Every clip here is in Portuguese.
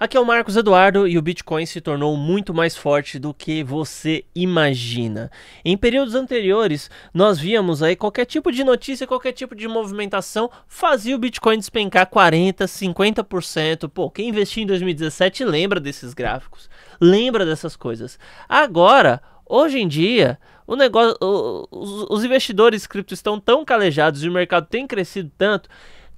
Aqui é o Marcos Eduardo e o Bitcoin se tornou muito mais forte do que você imagina. Em períodos anteriores, nós víamos aí qualquer tipo de notícia, qualquer tipo de movimentação fazia o Bitcoin despencar 40, 50%. Pô, quem investiu em 2017 lembra desses gráficos, lembra dessas coisas. Agora, hoje em dia, o negócio, os, os investidores cripto estão tão calejados e o mercado tem crescido tanto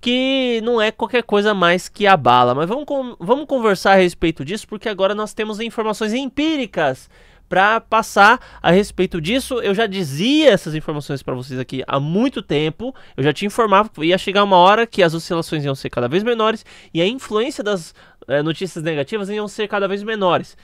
que não é qualquer coisa mais que a bala. Mas vamos, vamos conversar a respeito disso, porque agora nós temos informações empíricas para passar a respeito disso. Eu já dizia essas informações para vocês aqui há muito tempo. Eu já te informava que ia chegar uma hora que as oscilações iam ser cada vez menores e a influência das é, notícias negativas iam ser cada vez menores.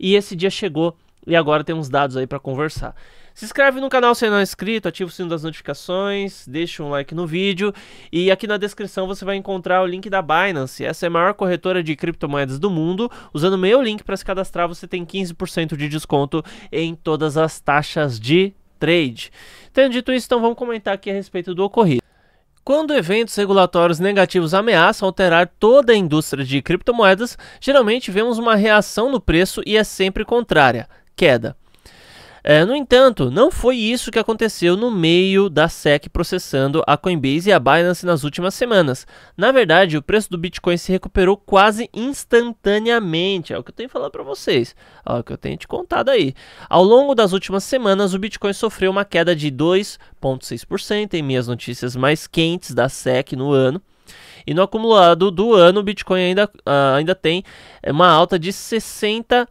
E esse dia chegou e agora temos dados aí para conversar. Se inscreve no canal se não é inscrito, ativa o sino das notificações, deixa um like no vídeo e aqui na descrição você vai encontrar o link da Binance. Essa é a maior corretora de criptomoedas do mundo. Usando meu link para se cadastrar, você tem 15% de desconto em todas as taxas de trade. Tendo dito isso, então vamos comentar aqui a respeito do ocorrido. Quando eventos regulatórios negativos ameaçam alterar toda a indústria de criptomoedas, geralmente vemos uma reação no preço e é sempre contrária, queda. É, no entanto, não foi isso que aconteceu no meio da SEC processando a Coinbase e a Binance nas últimas semanas. Na verdade, o preço do Bitcoin se recuperou quase instantaneamente. É o que eu tenho falado para vocês, é o que eu tenho te contado aí. Ao longo das últimas semanas, o Bitcoin sofreu uma queda de 2,6% em minhas notícias mais quentes da SEC no ano. E no acumulado do ano, o Bitcoin ainda, uh, ainda tem é, uma alta de 60%.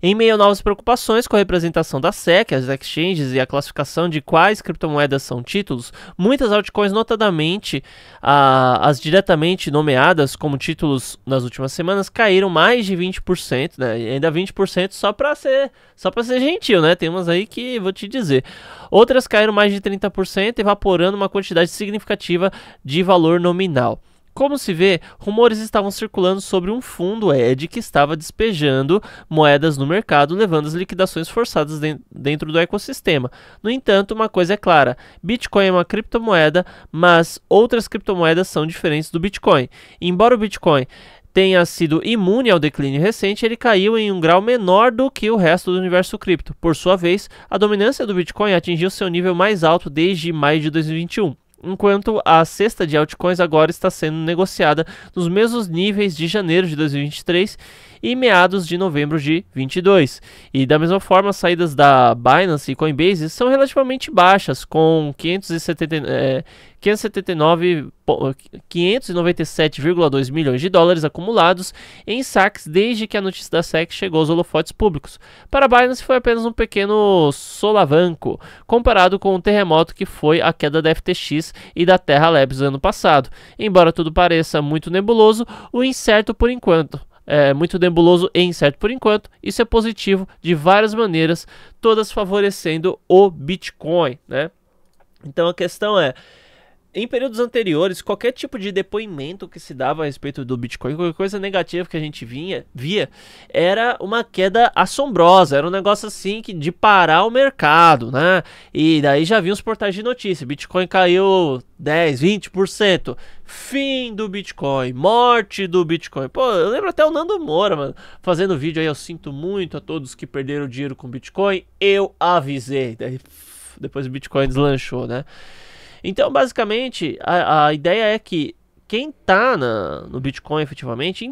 Em meio a novas preocupações com a representação da SEC, as exchanges e a classificação de quais criptomoedas são títulos, muitas altcoins, notadamente as diretamente nomeadas como títulos nas últimas semanas, caíram mais de 20%, né? ainda 20% só para ser só para ser gentil, né? Tem umas aí que vou te dizer. Outras caíram mais de 30%, evaporando uma quantidade significativa de valor nominal. Como se vê, rumores estavam circulando sobre um fundo é, ED que estava despejando moedas no mercado, levando às liquidações forçadas dentro do ecossistema. No entanto, uma coisa é clara: Bitcoin é uma criptomoeda, mas outras criptomoedas são diferentes do Bitcoin. Embora o Bitcoin tenha sido imune ao declínio recente, ele caiu em um grau menor do que o resto do universo cripto. Por sua vez, a dominância do Bitcoin atingiu seu nível mais alto desde maio de 2021 enquanto a cesta de altcoins agora está sendo negociada nos mesmos níveis de janeiro de 2023 e meados de novembro de 22. E da mesma forma, as saídas da Binance e Coinbase são relativamente baixas, com 579 597,2 é, milhões de dólares acumulados em saques desde que a notícia da SEC chegou aos holofotes públicos. Para a Binance foi apenas um pequeno solavanco, comparado com o terremoto que foi a queda da FTX e da Terra Labs ano passado. Embora tudo pareça muito nebuloso, o incerto por enquanto é, muito nebuloso e incerto por enquanto. Isso é positivo de várias maneiras, todas favorecendo o Bitcoin, né? Então a questão é, em períodos anteriores, qualquer tipo de depoimento que se dava a respeito do Bitcoin, qualquer coisa negativa que a gente vinha, via, era uma queda assombrosa, era um negócio assim que de parar o mercado, né? E daí já vinha os portais de notícia, Bitcoin caiu 10, 20%, fim do Bitcoin, morte do Bitcoin. Pô, eu lembro até o Nando Moura, mano, fazendo vídeo aí, eu sinto muito a todos que perderam dinheiro com Bitcoin, eu avisei. Daí, depois o Bitcoin deslanchou, né? Então, basicamente, a, a ideia é que quem está no Bitcoin efetivamente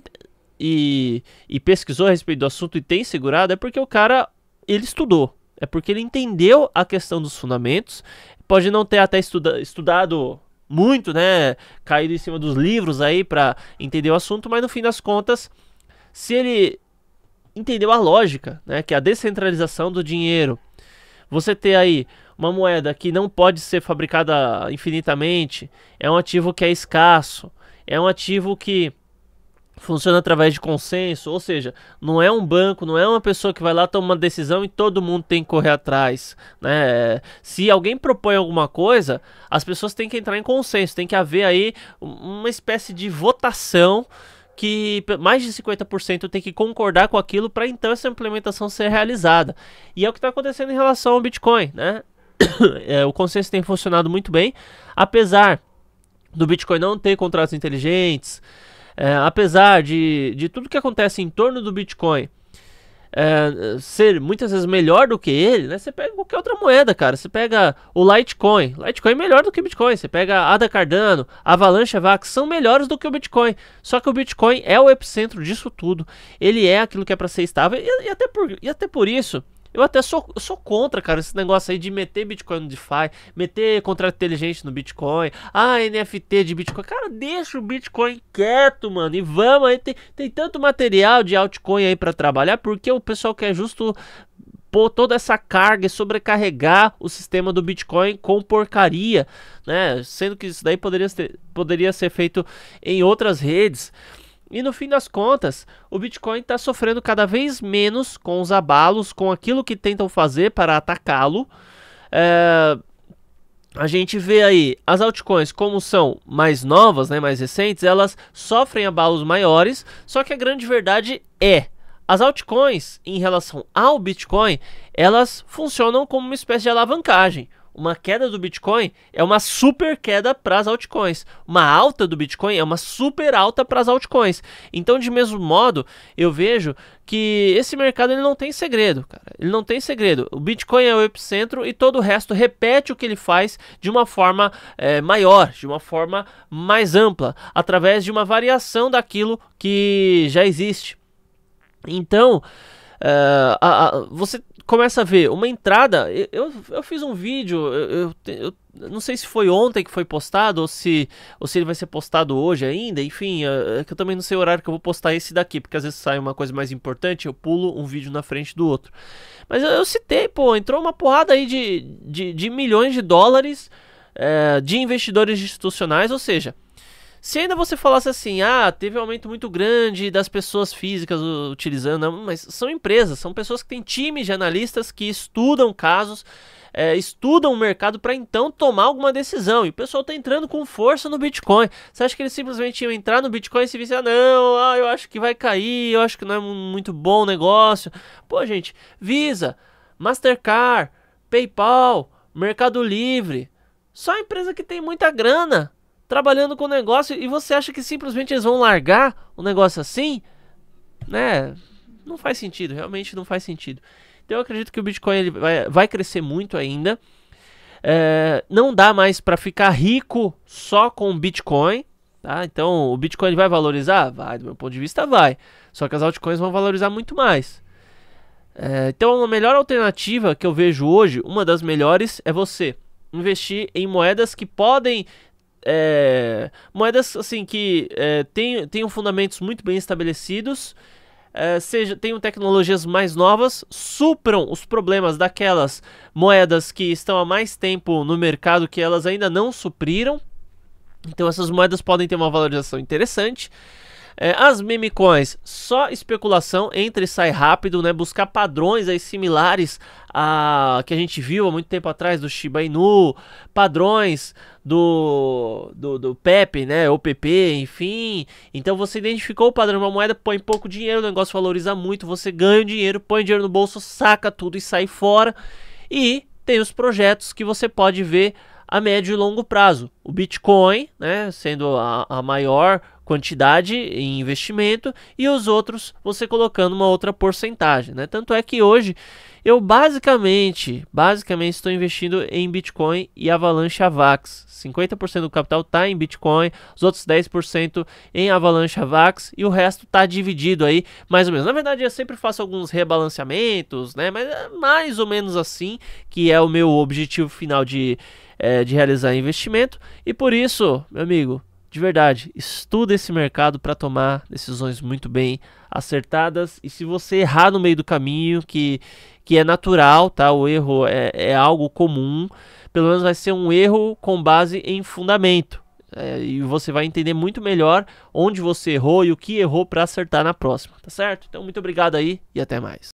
e, e pesquisou a respeito do assunto e tem segurado é porque o cara ele estudou. É porque ele entendeu a questão dos fundamentos. Pode não ter até estuda, estudado muito, né? Caído em cima dos livros aí para entender o assunto, mas no fim das contas, se ele entendeu a lógica, né? Que é a descentralização do dinheiro, você ter aí uma moeda que não pode ser fabricada infinitamente, é um ativo que é escasso, é um ativo que funciona através de consenso, ou seja, não é um banco, não é uma pessoa que vai lá tomar uma decisão e todo mundo tem que correr atrás, né? Se alguém propõe alguma coisa, as pessoas têm que entrar em consenso, tem que haver aí uma espécie de votação que mais de 50% tem que concordar com aquilo para então essa implementação ser realizada. E é o que está acontecendo em relação ao Bitcoin, né? é, o consenso tem funcionado muito bem, apesar do Bitcoin não ter contratos inteligentes, é, apesar de, de tudo que acontece em torno do Bitcoin é, ser muitas vezes melhor do que ele, né? Você pega qualquer outra moeda, cara. Você pega o Litecoin. Litecoin é melhor do que o Bitcoin. Você pega a Ada Cardano, Avalanche, Vax, são melhores do que o Bitcoin. Só que o Bitcoin é o epicentro disso tudo. Ele é aquilo que é para ser estável. E, e, até por, e até por isso, eu até sou, sou contra, cara, esse negócio aí de meter Bitcoin no DeFi, meter contrato inteligente no Bitcoin, ah, NFT de Bitcoin. Cara, deixa o Bitcoin quieto, mano, e vamos aí. Tem, tem tanto material de altcoin aí para trabalhar, porque o pessoal quer justo pôr toda essa carga e sobrecarregar o sistema do Bitcoin com porcaria, né? Sendo que isso daí poderia ser, poderia ser feito em outras redes. E no fim das contas, o Bitcoin está sofrendo cada vez menos com os abalos, com aquilo que tentam fazer para atacá-lo. É... A gente vê aí as altcoins, como são mais novas, né, mais recentes, elas sofrem abalos maiores. Só que a grande verdade é: as altcoins, em relação ao Bitcoin, elas funcionam como uma espécie de alavancagem. Uma queda do Bitcoin é uma super queda para as altcoins. Uma alta do Bitcoin é uma super alta para as altcoins. Então, de mesmo modo, eu vejo que esse mercado ele não tem segredo, cara. Ele não tem segredo. O Bitcoin é o epicentro e todo o resto repete o que ele faz de uma forma é, maior, de uma forma mais ampla, através de uma variação daquilo que já existe. Então, uh, a, a, você começa a ver uma entrada. Eu, eu fiz um vídeo, eu, eu, eu, não sei se foi ontem que foi postado ou se, ou se ele vai ser postado hoje ainda. Enfim, é, é que eu também não sei o horário que eu vou postar esse daqui, porque às vezes sai uma coisa mais importante, eu pulo um vídeo na frente do outro. Mas eu, eu citei, pô, entrou uma porrada aí de, de, de milhões de dólares é, de investidores institucionais, ou seja. Se ainda você falasse assim, ah, teve um aumento muito grande das pessoas físicas utilizando, mas são empresas, são pessoas que têm times de analistas que estudam casos, é, estudam o mercado para então tomar alguma decisão. E o pessoal está entrando com força no Bitcoin. Você acha que eles simplesmente iam entrar no Bitcoin e se vissem, ah, não, ah, eu acho que vai cair, eu acho que não é muito bom negócio. Pô, gente, Visa, Mastercard, PayPal, Mercado Livre, só empresa que tem muita grana trabalhando com o negócio e você acha que simplesmente eles vão largar o negócio assim, né? Não faz sentido, realmente não faz sentido. Então eu acredito que o Bitcoin ele vai, vai crescer muito ainda. É, não dá mais para ficar rico só com Bitcoin, tá? Então o Bitcoin vai valorizar? Vai, do meu ponto de vista vai. Só que as altcoins vão valorizar muito mais. É, então a melhor alternativa que eu vejo hoje, uma das melhores, é você investir em moedas que podem é, moedas assim que é, tem, tenham fundamentos muito bem estabelecidos, é, seja, tenham tecnologias mais novas, supram os problemas daquelas moedas que estão há mais tempo no mercado que elas ainda não supriram. Então essas moedas podem ter uma valorização interessante. É, as meme coins, só especulação, entra e sai rápido, né? Buscar padrões aí similares a que a gente viu há muito tempo atrás do Shiba Inu, padrões do, do, do PEP, né? OPP, enfim. Então você identificou o padrão de uma moeda, põe pouco dinheiro, o negócio valoriza muito, você ganha o dinheiro, põe dinheiro no bolso, saca tudo e sai fora. E tem os projetos que você pode ver a médio e longo prazo. O Bitcoin, né, sendo a, a maior quantidade em investimento e os outros você colocando uma outra porcentagem, né? Tanto é que hoje eu basicamente, basicamente estou investindo em Bitcoin e Avalanche Avax. 50% do capital está em Bitcoin, os outros 10% em Avalanche Avax e o resto está dividido aí, mais ou menos. Na verdade, eu sempre faço alguns rebalanceamentos, né? Mas é mais ou menos assim que é o meu objetivo final de, é, de realizar investimento. E por isso, meu amigo, de verdade, estuda esse mercado para tomar decisões muito bem acertadas. E se você errar no meio do caminho, que, que é natural, tá? O erro é, é algo comum. Pelo menos vai ser um erro com base em fundamento. É, e você vai entender muito melhor onde você errou e o que errou para acertar na próxima, tá certo? Então, muito obrigado aí e até mais.